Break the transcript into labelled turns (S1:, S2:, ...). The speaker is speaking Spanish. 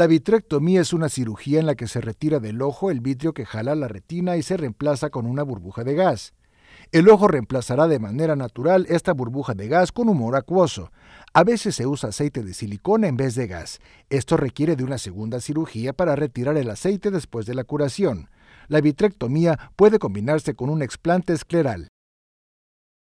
S1: La vitrectomía es una cirugía en la que se retira del ojo el vidrio que jala la retina y se reemplaza con una burbuja de gas. El ojo reemplazará de manera natural esta burbuja de gas con humor acuoso. A veces se usa aceite de silicona en vez de gas. Esto requiere de una segunda cirugía para retirar el aceite después de la curación. La vitrectomía puede combinarse con un explante escleral.